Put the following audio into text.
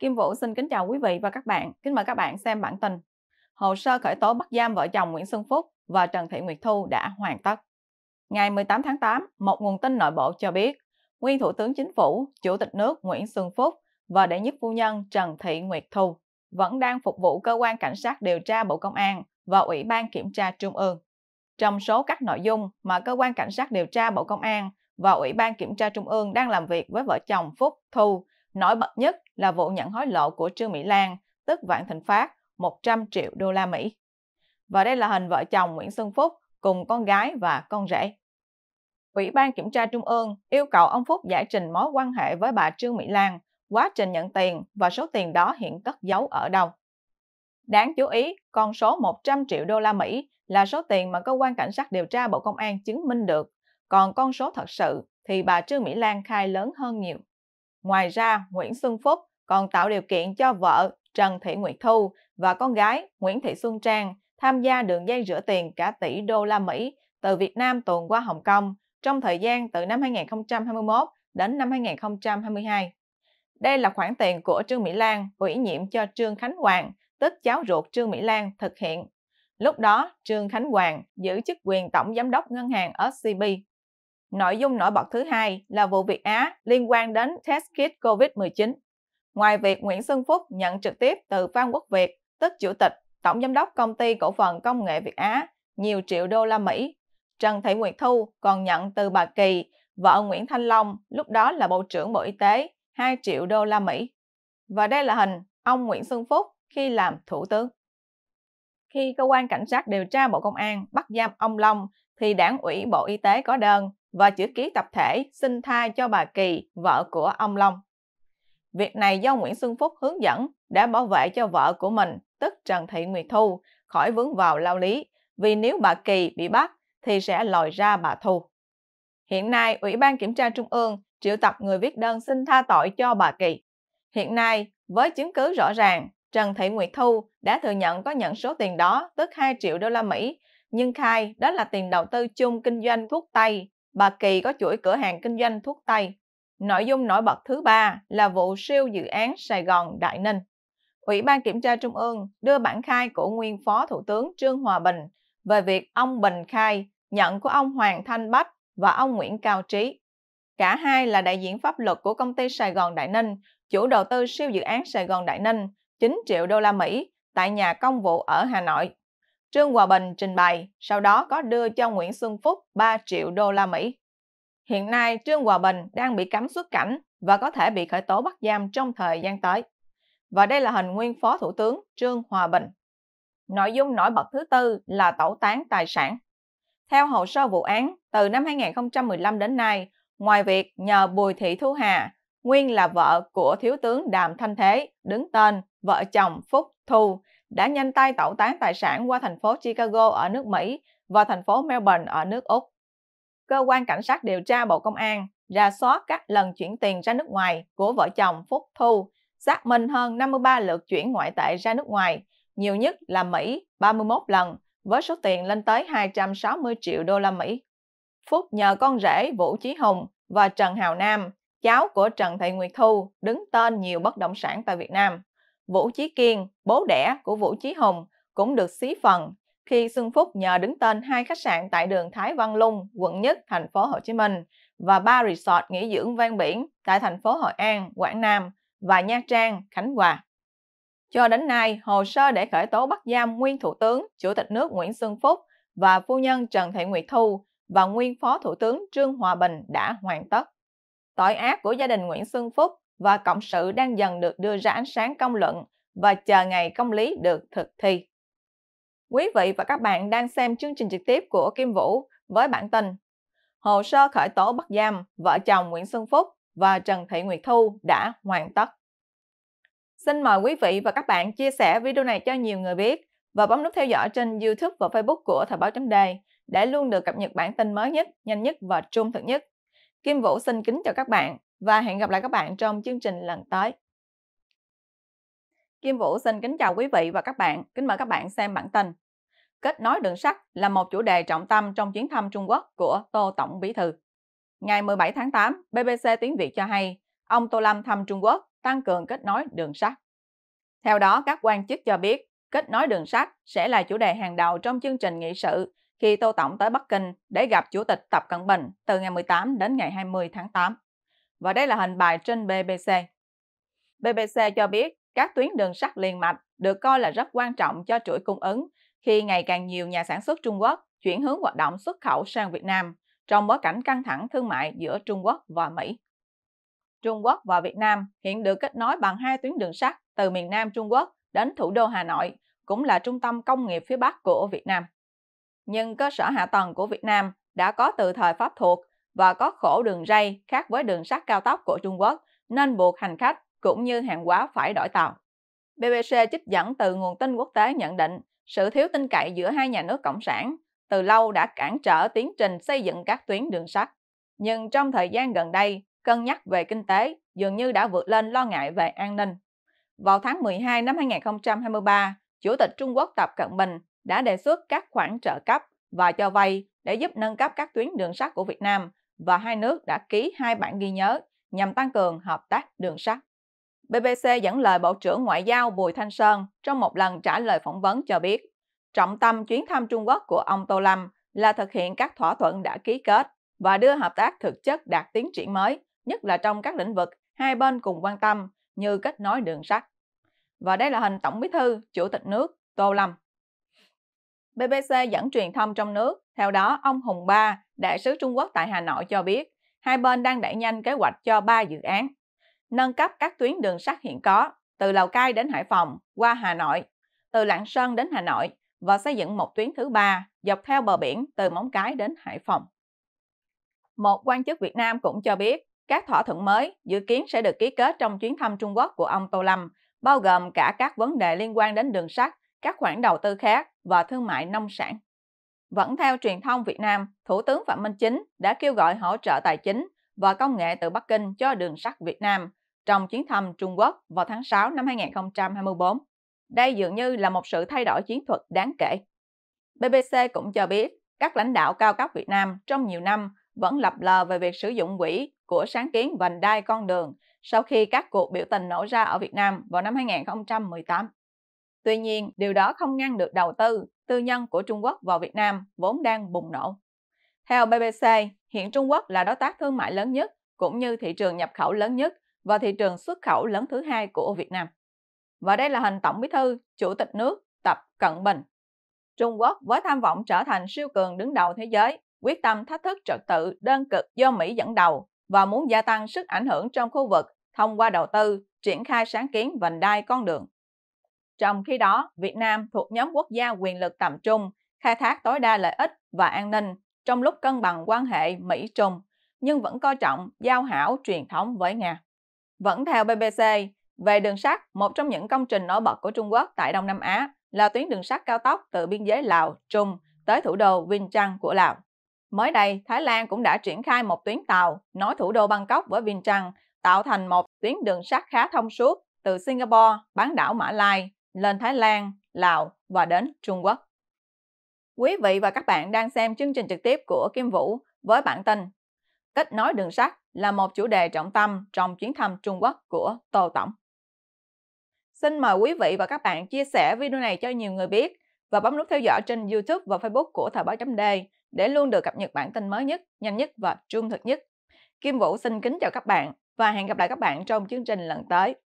Kim Vũ xin kính chào quý vị và các bạn. Kính mời các bạn xem bản tin. Hồ sơ khởi tố bắt giam vợ chồng Nguyễn Xuân Phúc và Trần Thị Nguyệt Thu đã hoàn tất. Ngày 18 tháng 8, một nguồn tin nội bộ cho biết, nguyên Thủ tướng Chính phủ, Chủ tịch nước Nguyễn Xuân Phúc và đệ nhất phu nhân Trần Thị Nguyệt Thu vẫn đang phục vụ cơ quan cảnh sát điều tra Bộ Công an và Ủy ban Kiểm tra Trung ương. Trong số các nội dung mà cơ quan cảnh sát điều tra Bộ Công an và Ủy ban Kiểm tra Trung ương đang làm việc với vợ chồng Phúc Thu Nổi bật nhất là vụ nhận hối lộ của Trương Mỹ Lan, tức Vạn Thịnh Phát, 100 triệu đô la Mỹ. Và đây là hình vợ chồng Nguyễn Xuân Phúc cùng con gái và con rể. Ủy ban Kiểm tra Trung ương yêu cầu ông Phúc giải trình mối quan hệ với bà Trương Mỹ Lan, quá trình nhận tiền và số tiền đó hiện cất giấu ở đâu. Đáng chú ý, con số 100 triệu đô la Mỹ là số tiền mà cơ quan cảnh sát điều tra Bộ Công an chứng minh được, còn con số thật sự thì bà Trương Mỹ Lan khai lớn hơn nhiều. Ngoài ra, Nguyễn Xuân Phúc còn tạo điều kiện cho vợ Trần Thị Nguyệt Thu và con gái Nguyễn Thị Xuân Trang tham gia đường dây rửa tiền cả tỷ đô la Mỹ từ Việt Nam tuồn qua Hồng Kông trong thời gian từ năm 2021 đến năm 2022. Đây là khoản tiền của Trương Mỹ Lan ủy nhiệm cho Trương Khánh Hoàng, tức cháu ruột Trương Mỹ Lan thực hiện. Lúc đó, Trương Khánh Hoàng giữ chức quyền tổng giám đốc ngân hàng SCB. Nội dung nổi bật thứ hai là vụ Việt Á liên quan đến test kit COVID-19. Ngoài việc Nguyễn Xuân Phúc nhận trực tiếp từ Phan Quốc Việt, tức chủ tịch, tổng giám đốc công ty cổ phần công nghệ Việt Á, nhiều triệu đô la Mỹ, Trần Thị Nguyệt Thu còn nhận từ bà Kỳ, vợ Nguyễn Thanh Long, lúc đó là Bộ trưởng Bộ Y tế, 2 triệu đô la Mỹ. Và đây là hình ông Nguyễn Xuân Phúc khi làm thủ tướng. Khi cơ quan cảnh sát điều tra Bộ Công an bắt giam ông Long thì đảng ủy Bộ Y tế có đơn và chữ ký tập thể xin thai cho bà Kỳ, vợ của ông Long. Việc này do Nguyễn Xuân Phúc hướng dẫn để bảo vệ cho vợ của mình, tức Trần Thị Nguyệt Thu, khỏi vướng vào lao lý, vì nếu bà Kỳ bị bắt thì sẽ lòi ra bà Thu. Hiện nay, Ủy ban Kiểm tra Trung ương triệu tập người viết đơn xin tha tội cho bà Kỳ. Hiện nay, với chứng cứ rõ ràng, Trần Thị Nguyệt Thu đã thừa nhận có nhận số tiền đó, tức 2 triệu đô la Mỹ, nhưng khai đó là tiền đầu tư chung kinh doanh thuốc tây bà Kỳ có chuỗi cửa hàng kinh doanh thuốc Tây. Nội dung nổi bật thứ ba là vụ siêu dự án Sài Gòn Đại Ninh. Ủy ban Kiểm tra Trung ương đưa bản khai của nguyên Phó Thủ tướng Trương Hòa Bình về việc ông Bình khai nhận của ông Hoàng Thanh Bách và ông Nguyễn Cao Trí. Cả hai là đại diện pháp luật của công ty Sài Gòn Đại Ninh, chủ đầu tư siêu dự án Sài Gòn Đại Ninh 9 triệu đô la Mỹ tại nhà công vụ ở Hà Nội Trương Hòa Bình trình bày, sau đó có đưa cho Nguyễn Xuân Phúc 3 triệu đô la Mỹ. Hiện nay, Trương Hòa Bình đang bị cấm xuất cảnh và có thể bị khởi tố bắt giam trong thời gian tới. Và đây là hình nguyên Phó Thủ tướng Trương Hòa Bình. Nội dung nổi bật thứ tư là tẩu tán tài sản. Theo hồ sơ vụ án, từ năm 2015 đến nay, ngoài việc nhờ Bùi Thị Thu Hà, nguyên là vợ của Thiếu tướng Đàm Thanh Thế, đứng tên vợ chồng Phúc Thu, đã nhanh tay tẩu tán tài sản qua thành phố Chicago ở nước Mỹ và thành phố Melbourne ở nước Úc. Cơ quan cảnh sát điều tra Bộ Công an ra soát các lần chuyển tiền ra nước ngoài của vợ chồng Phúc Thu, xác minh hơn 53 lượt chuyển ngoại tệ ra nước ngoài, nhiều nhất là Mỹ 31 lần, với số tiền lên tới 260 triệu đô la Mỹ. Phúc nhờ con rể Vũ Chí Hùng và Trần Hào Nam, cháu của Trần Thị Nguyệt Thu, đứng tên nhiều bất động sản tại Việt Nam. Vũ Chí Kiên, bố đẻ của Vũ Chí Hùng, cũng được xí phần khi Xuân Phúc nhờ đứng tên hai khách sạn tại đường Thái Văn Lung, quận Nhất, thành phố Hồ Chí Minh và ba resort nghỉ dưỡng ven biển tại thành phố Hội An, Quảng Nam và Nha Trang, Khánh Hòa. Cho đến nay, hồ sơ để khởi tố bắt giam nguyên Thủ tướng, Chủ tịch nước Nguyễn Xuân Phúc và phu nhân Trần Thị Nguyệt Thu và nguyên Phó Thủ tướng Trương Hòa Bình đã hoàn tất tội ác của gia đình Nguyễn Xuân Phúc và Cộng sự đang dần được đưa ra ánh sáng công luận và chờ ngày công lý được thực thi. Quý vị và các bạn đang xem chương trình trực tiếp của Kim Vũ với bản tin Hồ sơ khởi tố bắt giam vợ chồng Nguyễn Xuân Phúc và Trần Thị Nguyệt Thu đã hoàn tất. Xin mời quý vị và các bạn chia sẻ video này cho nhiều người biết và bấm nút theo dõi trên YouTube và Facebook của Thời báo chấm đề để luôn được cập nhật bản tin mới nhất, nhanh nhất và trung thực nhất. Kim Vũ xin kính chào các bạn và hẹn gặp lại các bạn trong chương trình lần tới. Kim Vũ xin kính chào quý vị và các bạn, kính mời các bạn xem bản tin. Kết nối đường sắt là một chủ đề trọng tâm trong chuyến thăm Trung Quốc của Tô Tổng Bí Thư. Ngày 17 tháng 8, BBC Tiếng Việt cho hay, ông Tô Lâm thăm Trung Quốc tăng cường kết nối đường sắt. Theo đó, các quan chức cho biết, kết nối đường sắt sẽ là chủ đề hàng đầu trong chương trình nghị sự khi Tô Tổng tới Bắc Kinh để gặp Chủ tịch Tập Cận Bình từ ngày 18 đến ngày 20 tháng 8. Và đây là hình bài trên BBC. BBC cho biết các tuyến đường sắt liền mạch được coi là rất quan trọng cho chuỗi cung ứng khi ngày càng nhiều nhà sản xuất Trung Quốc chuyển hướng hoạt động xuất khẩu sang Việt Nam trong bối cảnh căng thẳng thương mại giữa Trung Quốc và Mỹ. Trung Quốc và Việt Nam hiện được kết nối bằng hai tuyến đường sắt từ miền Nam Trung Quốc đến thủ đô Hà Nội, cũng là trung tâm công nghiệp phía Bắc của Việt Nam nhưng cơ sở hạ tầng của Việt Nam đã có từ thời Pháp thuộc và có khổ đường ray khác với đường sắt cao tốc của Trung Quốc nên buộc hành khách cũng như hàng hóa phải đổi tàu. BBC trích dẫn từ nguồn tin quốc tế nhận định sự thiếu tin cậy giữa hai nhà nước cộng sản từ lâu đã cản trở tiến trình xây dựng các tuyến đường sắt. Nhưng trong thời gian gần đây, cân nhắc về kinh tế dường như đã vượt lên lo ngại về an ninh. Vào tháng 12 năm 2023, Chủ tịch Trung Quốc Tập Cận Bình đã đề xuất các khoản trợ cấp và cho vay để giúp nâng cấp các tuyến đường sắt của Việt Nam và hai nước đã ký hai bản ghi nhớ nhằm tăng cường hợp tác đường sắt. BBC dẫn lời Bộ trưởng Ngoại giao Bùi Thanh Sơn trong một lần trả lời phỏng vấn cho biết, trọng tâm chuyến thăm Trung Quốc của ông Tô Lâm là thực hiện các thỏa thuận đã ký kết và đưa hợp tác thực chất đạt tiến triển mới, nhất là trong các lĩnh vực hai bên cùng quan tâm như kết nối đường sắt. Và đây là hình Tổng Bí thư, Chủ tịch nước Tô Lâm. BBC dẫn truyền thông trong nước. Theo đó, ông Hùng Ba, đại sứ Trung Quốc tại Hà Nội cho biết, hai bên đang đẩy nhanh kế hoạch cho ba dự án, nâng cấp các tuyến đường sắt hiện có, từ Lào Cai đến Hải Phòng, qua Hà Nội, từ Lạng Sơn đến Hà Nội và xây dựng một tuyến thứ ba dọc theo bờ biển từ Móng Cái đến Hải Phòng. Một quan chức Việt Nam cũng cho biết, các thỏa thuận mới dự kiến sẽ được ký kết trong chuyến thăm Trung Quốc của ông Tô Lâm, bao gồm cả các vấn đề liên quan đến đường sắt, các khoản đầu tư khác và thương mại nông sản. Vẫn theo truyền thông Việt Nam, Thủ tướng Phạm Minh Chính đã kêu gọi hỗ trợ tài chính và công nghệ từ Bắc Kinh cho đường sắt Việt Nam trong chuyến thăm Trung Quốc vào tháng 6 năm 2024. Đây dường như là một sự thay đổi chiến thuật đáng kể. BBC cũng cho biết các lãnh đạo cao cấp Việt Nam trong nhiều năm vẫn lập lờ về việc sử dụng quỹ của sáng kiến vành đai con đường sau khi các cuộc biểu tình nổ ra ở Việt Nam vào năm 2018. Tuy nhiên, điều đó không ngăn được đầu tư tư nhân của Trung Quốc vào Việt Nam vốn đang bùng nổ. Theo BBC, hiện Trung Quốc là đối tác thương mại lớn nhất cũng như thị trường nhập khẩu lớn nhất và thị trường xuất khẩu lớn thứ hai của Việt Nam. Và đây là hình Tổng Bí thư, Chủ tịch nước Tập Cận Bình. Trung Quốc với tham vọng trở thành siêu cường đứng đầu thế giới, quyết tâm thách thức trật tự đơn cực do Mỹ dẫn đầu và muốn gia tăng sức ảnh hưởng trong khu vực thông qua đầu tư, triển khai sáng kiến vành đai con đường. Trong khi đó, Việt Nam thuộc nhóm quốc gia quyền lực tầm trung, khai thác tối đa lợi ích và an ninh trong lúc cân bằng quan hệ Mỹ-Trung, nhưng vẫn coi trọng giao hảo truyền thống với Nga. Vẫn theo BBC, về đường sắt, một trong những công trình nổi bật của Trung Quốc tại Đông Nam Á là tuyến đường sắt cao tốc từ biên giới Lào, Trung tới thủ đô Vinh Trăng của Lào. Mới đây, Thái Lan cũng đã triển khai một tuyến tàu nối thủ đô Bangkok với Vinh Trăng, tạo thành một tuyến đường sắt khá thông suốt từ Singapore, bán đảo Mã Lai lên Thái Lan, Lào và đến Trung Quốc. Quý vị và các bạn đang xem chương trình trực tiếp của Kim Vũ với bản tin Kết nối đường sắt là một chủ đề trọng tâm trong chuyến thăm Trung Quốc của Tô Tổng. Xin mời quý vị và các bạn chia sẻ video này cho nhiều người biết và bấm nút theo dõi trên YouTube và Facebook của Thời báo chấm D để luôn được cập nhật bản tin mới nhất, nhanh nhất và trung thực nhất. Kim Vũ xin kính chào các bạn và hẹn gặp lại các bạn trong chương trình lần tới.